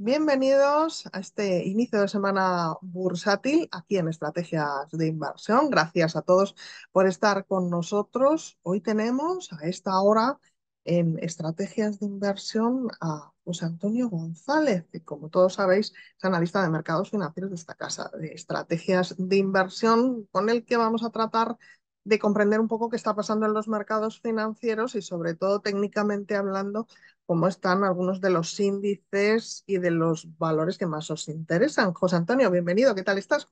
Bienvenidos a este inicio de semana bursátil aquí en Estrategias de Inversión. Gracias a todos por estar con nosotros. Hoy tenemos a esta hora en Estrategias de Inversión a José Antonio González, que como todos sabéis es analista de mercados financieros de esta casa de Estrategias de Inversión, con el que vamos a tratar de comprender un poco qué está pasando en los mercados financieros y sobre todo técnicamente hablando cómo están algunos de los índices y de los valores que más os interesan. José Antonio, bienvenido, ¿qué tal estás?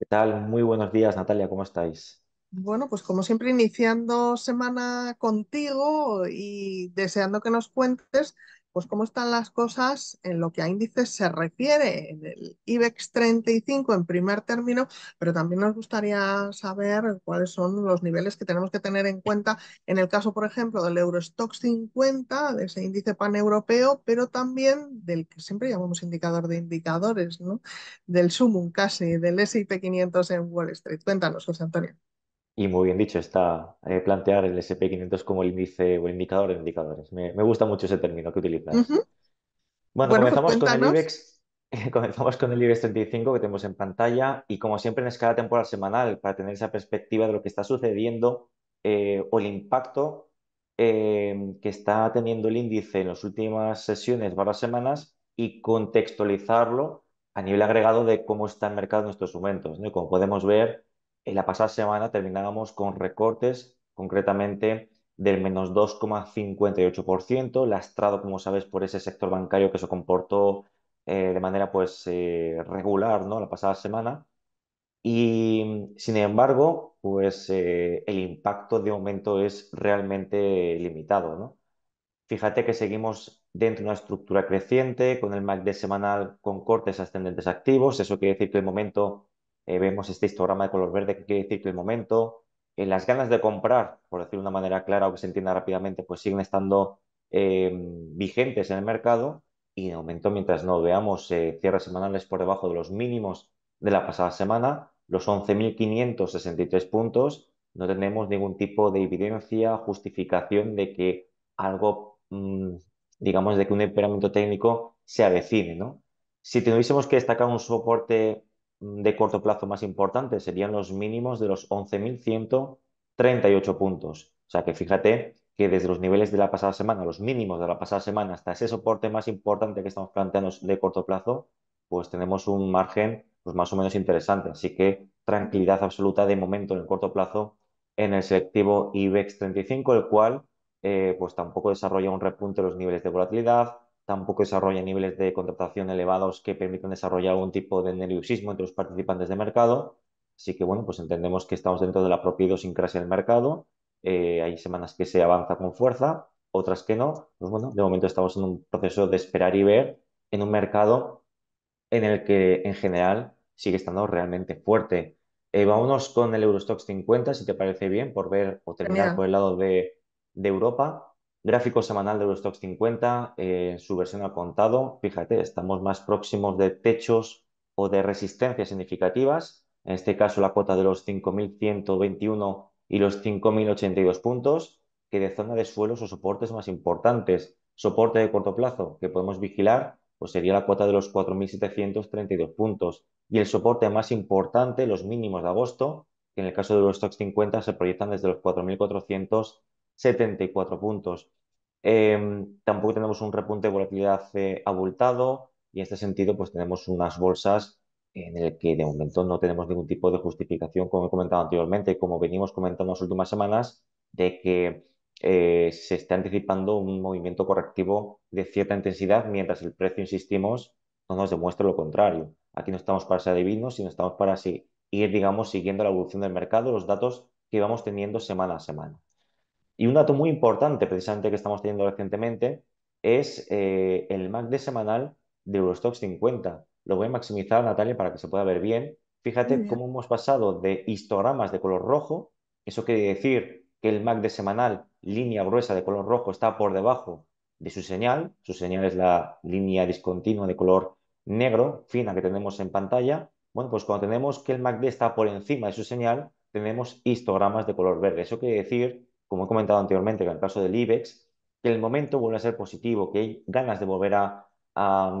¿Qué tal? Muy buenos días, Natalia, ¿cómo estáis? Bueno, pues como siempre, iniciando semana contigo y deseando que nos cuentes pues cómo están las cosas en lo que a índices se refiere, en el IBEX 35 en primer término, pero también nos gustaría saber cuáles son los niveles que tenemos que tener en cuenta en el caso, por ejemplo, del Eurostock 50, de ese índice paneuropeo, pero también del que siempre llamamos indicador de indicadores, ¿no? del Sumum casi, del S&P 500 en Wall Street. Cuéntanos, José Antonio. Y muy bien dicho, está eh, plantear el SP500 como el índice o indicador de indicadores. Me, gusta mucho ese término que utilizas. Bueno, comenzamos, con el IBEX, 35 que tenemos en pantalla y como siempre en escala temporal semanal para tener esa perspectiva de lo que está sucediendo eh, o el impacto em, que está teniendo el índice en las últimas sesiones, varias semanas y contextualizarlo a nivel agregado de cómo está el mercado en estos momentos. como podemos ver, la pasada semana terminábamos con recortes, concretamente del menos 2,58%, lastrado, como sabes, por ese sector bancario que se comportó eh, de manera pues, eh, regular ¿no? la pasada semana. Y sin embargo, pues eh, el impacto de aumento es realmente limitado, ¿no? Fíjate que seguimos dentro de una estructura creciente, con el MACD semanal con cortes ascendentes activos. Eso quiere decir que de momento eh, vemos este histograma de color verde que quiere decir que el momento, eh, las ganas de comprar, por decirlo de una manera clara o que se entienda rápidamente, pues siguen estando em, vigentes en el mercado y de momento mientras no veamos eh, cierres semanales por debajo de los mínimos de la pasada semana, los 11.563 puntos, no tenemos ningún tipo de evidencia, justificación de que algo, mm, digamos, de que un empeoramiento técnico se avecine, ¿no? Si tuviésemos que destacar un soporte Mm, de corto plazo más importante serían los mínimos de los 11.138 puntos. O sea que fíjate que desde los niveles de la pasada semana, los mínimos de la pasada semana, hasta ese soporte más importante que estamos planteando de corto plazo, pues tenemos un margen pues más o menos interesante. Así que tranquilidad absoluta de momento en el corto plazo en el selectivo IBEX 35, el cual eh, pues tampoco desarrolla un repunte de los niveles de volatilidad, tampoco desarrolla niveles de contratación elevados que permitan desarrollar algún tipo de nerviosismo entre los participantes de mercado. Así que, bueno, pues entendemos que estamos dentro de la propia idiosincrasia del mercado. Eh, hay semanas que se avanza con fuerza, otras que no. Pues bueno, de momento estamos en un proceso de esperar y ver en un mercado en el que en general sigue estando realmente fuerte. Eh, vámonos con el Eurostox 50, si te parece bien, por ver o terminar por el lado de, de Europa. Gráfico semanal de Eurostock 50, en eh, su versión al contado. Fíjate, estamos más próximos de techos o de resistencias significativas. En este caso, la cuota de los 5.121 y los 5.082 puntos, que de zona de suelos o soportes más importantes. Soporte de corto plazo que podemos vigilar pues sería la cuota de los 4.732 puntos. Y el soporte más importante, los mínimos de agosto, que en el caso de los stocks 50 se proyectan desde los 4.474 puntos. Em, tampoco tenemos un repunte de volatilidad eh, abultado y en este sentido pues tenemos unas bolsas en el que de momento no tenemos ningún tipo de justificación, como he comentado anteriormente, como venimos comentando las últimas semanas, de que eh, se está anticipando un movimiento correctivo de cierta intensidad, mientras el precio, insistimos, no nos demuestra lo contrario. Aquí no estamos para ser adivinos, sino estamos para así ir, digamos, siguiendo la evolución del mercado, los datos que vamos teniendo semana a semana. Y un dato muy importante, precisamente, que estamos teniendo recientemente, es eh, el el MACD semanal de Eurostox 50. Lo voy a maximizar, Natalia, para que se pueda ver bien. Fíjate cómo hemos pasado de histogramas de color rojo, eso quiere decir que el MACD semanal, línea gruesa de color rojo, está por debajo de su señal. Su señal es la línea discontinua de color negro, fina, que tenemos en pantalla. Bueno, pues cuando tenemos que el MACD está por encima de su señal, tenemos histogramas de color verde. Eso quiere decir como he comentado anteriormente, en el caso del IBEX, que el momento vuelve a ser positivo, que hay ganas de volver a,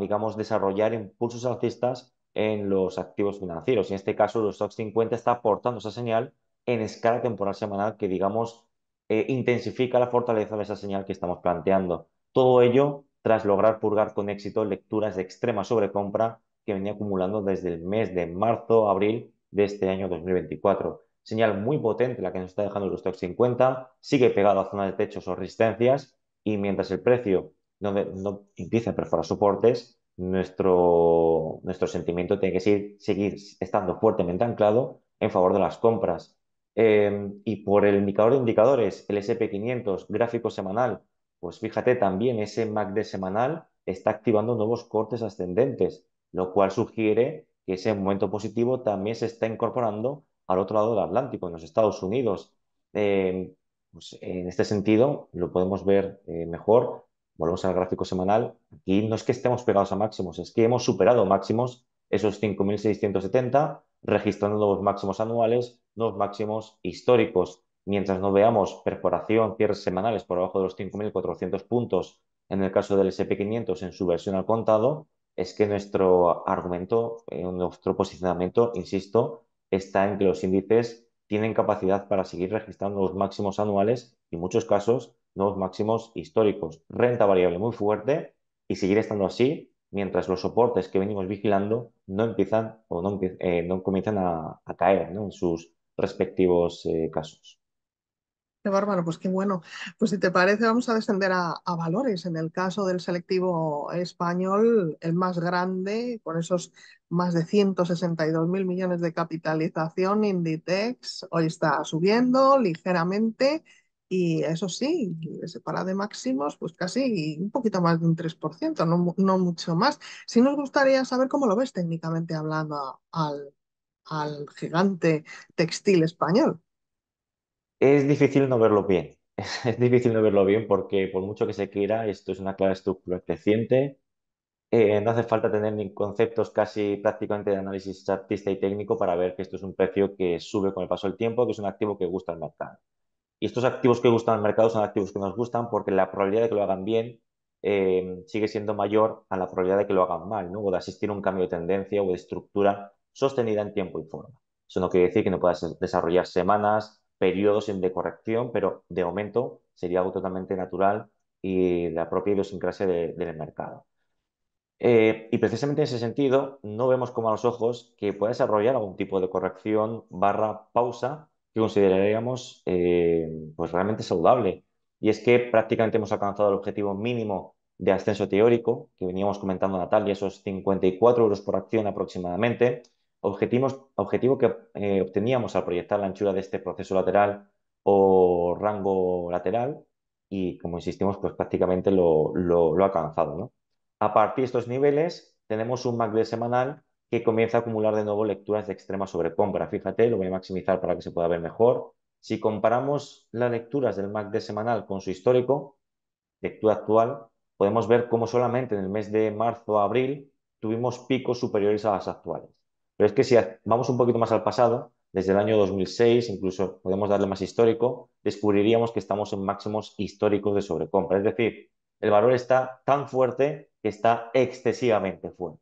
digamos, desarrollar impulsos alcistas en los activos financieros. Y en este caso, los stocks 50 está aportando esa señal en escala temporal semanal que, digamos, eh, intensifica la fortaleza de esa señal que estamos planteando. Todo ello tras lograr purgar con éxito lecturas de extrema sobrecompra que venía acumulando desde el mes de marzo, abril de este año 2024 señal muy potente la que nos está dejando el stock 50, sigue pegado a zona de techos o resistencias y mientras el precio no, no empiece a perforar soportes, nuestro, nuestro sentimiento tiene que seguir, estando fuertemente anclado en favor de las compras. Em, y por el indicador de indicadores, el SP500 gráfico semanal, pues fíjate también ese MACD semanal está activando nuevos cortes ascendentes, lo cual sugiere que ese momento positivo también se está incorporando al otro lado del Atlántico, en los Estados Unidos. Em, pues, en este sentido, lo podemos ver eh, mejor. Volvemos al gráfico semanal. Aquí no es que estemos pegados a máximos, es que hemos superado máximos, esos 5.670, registrando nuevos máximos anuales, nuevos máximos históricos. Mientras no veamos perforación, cierres semanales por abajo de los 5.400 puntos, en el caso del SP500 en su versión al contado, es que nuestro argumento, eh, nuestro posicionamiento, insisto, está en que los índices tienen capacidad para seguir registrando los máximos anuales y en muchos casos nuevos máximos históricos. Renta variable muy fuerte y seguir estando así mientras los soportes que venimos vigilando no empiezan o no, eh, no comienzan a, caer en sus respectivos eh, casos. Qué bárbaro, pues qué bueno. Pues si te parece, vamos a descender a, valores. En el caso del selectivo español, el más grande, con esos más de 162 mil millones de capitalización, Inditex, hoy está subiendo ligeramente y eso sí, se para de máximos, pues casi un poquito más de un 3%, no, no mucho más. Si nos gustaría saber cómo lo ves técnicamente hablando al, al gigante textil español. Es difícil no verlo bien. Es difícil no verlo bien porque por mucho que se quiera, esto es una clara estructura creciente. Eh, no hace falta tener ni conceptos casi prácticamente de análisis artista y técnico para ver que esto es un precio que sube con el paso del tiempo, que es un activo que gusta al mercado. Y estos activos que gustan al mercado son activos que nos gustan porque la probabilidad de que lo hagan bien eh, sigue siendo mayor a la probabilidad de que lo hagan mal, ¿no? o de asistir a un cambio de tendencia o de estructura sostenida en tiempo y forma. Eso no quiere decir que no puedas desarrollar semanas, periodos de corrección, pero de aumento, sería algo totalmente natural y la propia idiosincrasia del mercado. Eh, y precisamente en ese sentido, no vemos como a los ojos que pueda desarrollar algún tipo de corrección barra pausa que consideraríamos eh, pues realmente saludable. Y es que prácticamente hemos alcanzado el objetivo mínimo de ascenso teórico que veníamos comentando Natalia, esos 54 euros por acción aproximadamente, objetivo que eh, obteníamos al proyectar la anchura de este proceso lateral o rango lateral y como insistimos, pues prácticamente lo, ha alcanzado. A partir de estos niveles tenemos un mac de semanal que comienza a acumular de nuevo lecturas de extrema compra. Fíjate, lo voy a maximizar para que se pueda ver mejor. Si comparamos las lecturas del MACD semanal con su histórico, lectura actual, podemos ver cómo solamente en el mes de marzo a abril tuvimos picos superiores a las actuales. Pero es que si vamos un poquito más al pasado, desde el año 2006, incluso podemos darle más histórico, descubriríamos que estamos en máximos históricos de sobrecompra. Es decir, el valor está tan fuerte que está excesivamente fuerte.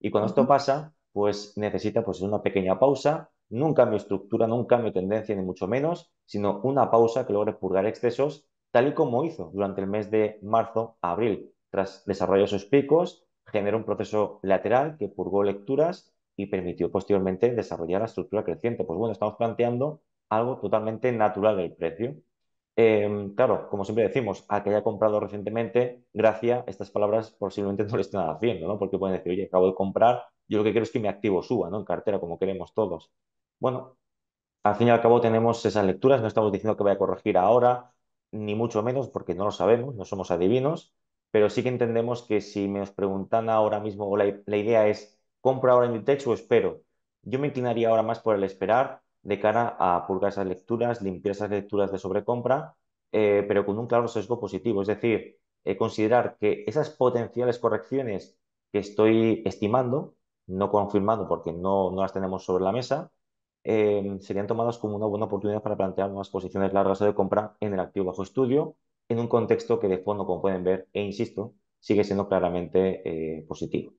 Y cuando esto pasa, pues necesita pues, una pequeña pausa, no un cambio estructura, no un cambio tendencia, ni mucho menos, sino una pausa que logre purgar excesos, tal y como hizo durante el mes de marzo abril. Tras desarrollar esos picos, generó un proceso lateral que purgó lecturas y permitió posteriormente desarrollar la estructura creciente. Pues bueno, estamos planteando algo totalmente natural del precio. Em, claro, como siempre decimos, a que haya comprado recientemente, gracias, estas palabras posiblemente no le estén haciendo, ¿no? Porque pueden decir, oye, acabo de comprar, yo lo que quiero es que mi activo suba, ¿no? En cartera, como queremos todos. Bueno, al fin y al cabo tenemos esas lecturas, no estamos diciendo que vaya a corregir ahora, ni mucho menos, porque no lo sabemos, no somos adivinos, pero sí que entendemos que si me os preguntan ahora mismo, o la, la idea es, ¿Compro ahora en Inditex o espero? Yo me inclinaría ahora más por el esperar de cara a pulgar esas lecturas, limpiar esas lecturas de sobrecompra, eh, pero con un claro sesgo positivo. Es decir, eh, considerar que esas potenciales correcciones que estoy estimando, no confirmando porque no, no las tenemos sobre la mesa, eh, serían tomadas como una buena oportunidad para plantear nuevas posiciones largas de compra en el activo bajo estudio, en un contexto que de fondo, como pueden ver, e insisto, sigue siendo claramente positivo.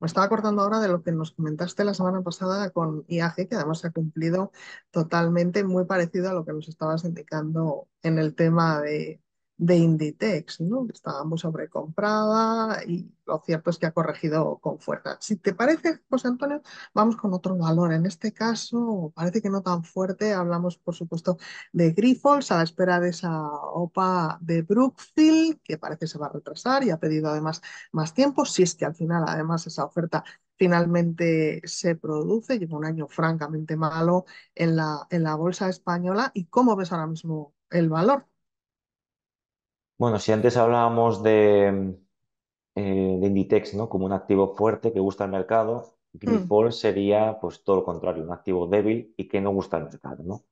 Me estaba acordando ahora de lo que nos comentaste la semana pasada con IAG, que además se ha cumplido totalmente, muy parecido a lo que nos estabas indicando en el tema de, de Inditex, ¿no? que estaba muy sobrecomprada y lo cierto es que ha corregido con fuerza. Si te parece, José Antonio, vamos con otro valor. En este caso, parece que no tan fuerte. Hablamos, por supuesto, de Grifols a la espera de esa OPA de Brookfield, que parece se va a retrasar y ha pedido además más tiempo, si es que al final además esa oferta finalmente se produce. Lleva un año francamente malo en la, en la bolsa española. ¿Y cómo ves ahora mismo el valor? Bueno, si antes hablábamos eh, de, Inditex, ¿no? Como un activo fuerte que gusta al mercado, mm. Grifol sería pues todo lo contrario, un activo débil y que no gusta al mercado, ¿no?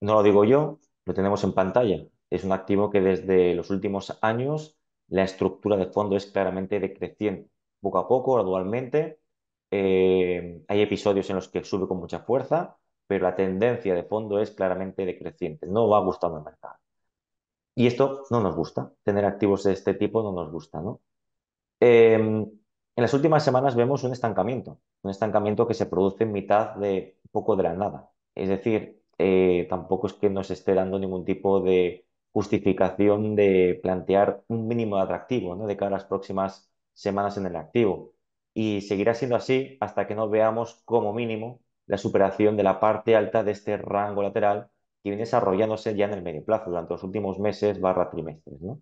No lo digo yo, lo tenemos en pantalla. Es un activo que desde los últimos años la estructura de fondo es claramente decreciente. Poco a poco, gradualmente, eh, hay episodios en los que sube con mucha fuerza, pero la tendencia de fondo es claramente decreciente. No va gustando el mercado. Y esto no nos gusta, tener activos de este tipo no nos gusta, ¿no? Em, en las últimas semanas vemos un estancamiento, un estancamiento que se produce en mitad de poco de la nada. Es decir, eh, tampoco es que nos esté dando ningún tipo de justificación de plantear un mínimo de atractivo ¿no? de cara a las próximas semanas en el activo. Y seguirá siendo así hasta que no veamos como mínimo la superación de la parte alta de este rango lateral viene desarrollándose ya en el medio plazo, durante los últimos meses barra trimestres. ¿no?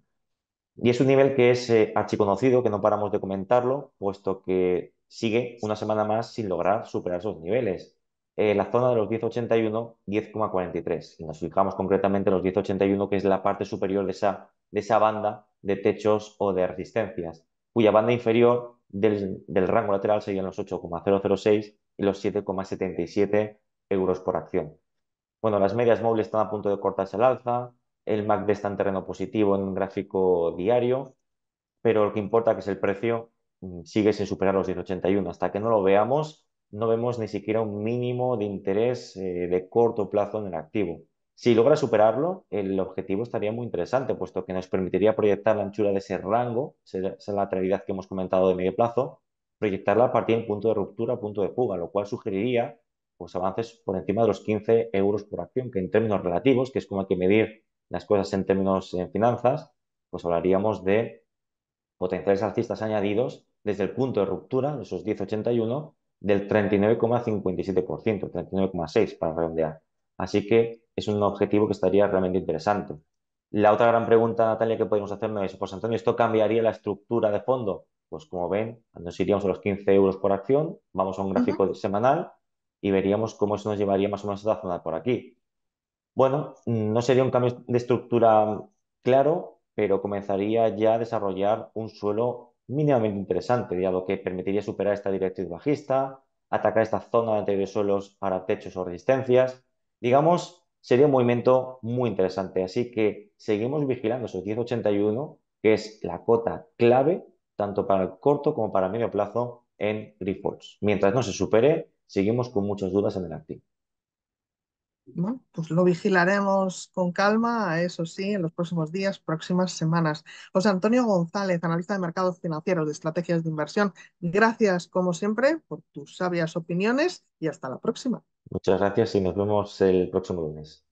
Y es un nivel que es eh, archiconocido, que no paramos de comentarlo, puesto que sigue una semana más sin lograr superar esos niveles. Eh, la zona de los 10,81, 10,43. Y nos fijamos concretamente en los 10,81, que es la parte superior de esa, de esa banda de techos o de resistencias, cuya banda inferior del, del rango lateral serían los 8,006 y los 7,77 euros por acción. Bueno, las medias móviles están a punto de cortarse al alza, el MACD está en terreno positivo en un gráfico diario, pero lo que importa que es el precio mm, sigue sin superar los 10,81. Hasta que no lo veamos, no vemos ni siquiera un mínimo de interés eh, de corto plazo en el activo. Si logra superarlo, el objetivo estaría muy interesante, puesto que nos permitiría proyectar la anchura de ese rango, esa es la lateralidad que hemos comentado de medio plazo, proyectarla a partir en punto de ruptura, punto de fuga, lo cual sugeriría pues avances por encima de los 15 euros por acción, que en términos relativos, que es como hay que medir las cosas en términos en finanzas, pues hablaríamos de potenciales alcistas añadidos desde el punto de ruptura, de esos 10,81, del 39,57%, 39,6% para redondear. Así que es un objetivo que estaría realmente interesante. La otra gran pregunta, Natalia, que podemos hacernos es, pues Antonio, ¿esto cambiaría la estructura de fondo? Pues como ven, nos iríamos a los 15 euros por acción, vamos a un gráfico semanal y veríamos cómo eso nos llevaría más o menos a esta zona por aquí. Bueno, mm, no sería un cambio de estructura mm, claro, pero comenzaría ya a desarrollar un suelo mínimamente interesante, ya lo que permitiría superar esta directriz bajista, atacar esta zona de anteriores suelos para techos o resistencias. Digamos, sería un movimiento muy interesante. Así que seguimos vigilando esos 1081, que es la cota clave, tanto para el corto como para el medio plazo en Grifols. Mientras no se supere, seguimos con muchas dudas en el activo. Bueno, pues lo vigilaremos con calma, eso sí, en los próximos días, próximas semanas. José Antonio González, analista de mercados financieros de estrategias de inversión, gracias como siempre por tus sabias opiniones y hasta la próxima. Muchas gracias y nos vemos el próximo lunes.